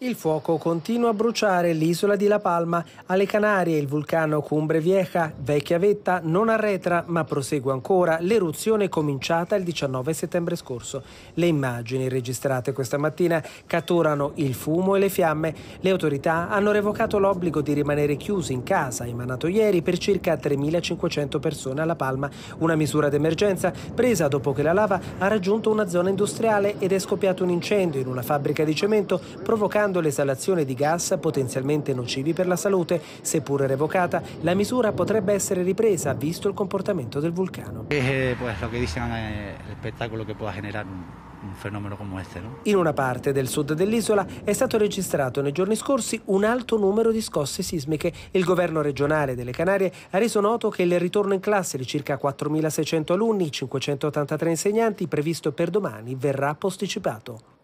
Il fuoco continua a bruciare l'isola di La Palma, alle Canarie il vulcano Cumbre Vieja, vecchia vetta, non arretra ma prosegue ancora l'eruzione cominciata il 19 settembre scorso. Le immagini registrate questa mattina catturano il fumo e le fiamme. Le autorità hanno revocato l'obbligo di rimanere chiusi in casa emanato ieri per circa 3.500 persone a La Palma, una misura d'emergenza presa dopo che la lava ha raggiunto una zona industriale ed è scoppiato un incendio in una fabbrica di cemento provocando evitando l'esalazione di gas potenzialmente nocivi per la salute. Seppur revocata, la misura potrebbe essere ripresa visto il comportamento del vulcano. Eh, eh pues, lo que dicen eh, es lo spettacolo che può generare un fenomeno come questo. No? In una parte del sud dell'isola è stato registrato nei giorni scorsi un alto numero di scosse sismiche. Il governo regionale delle Canarie ha reso noto che il ritorno in classe di circa 4.600 alunni, 583 insegnanti, previsto per domani, verrà posticipato.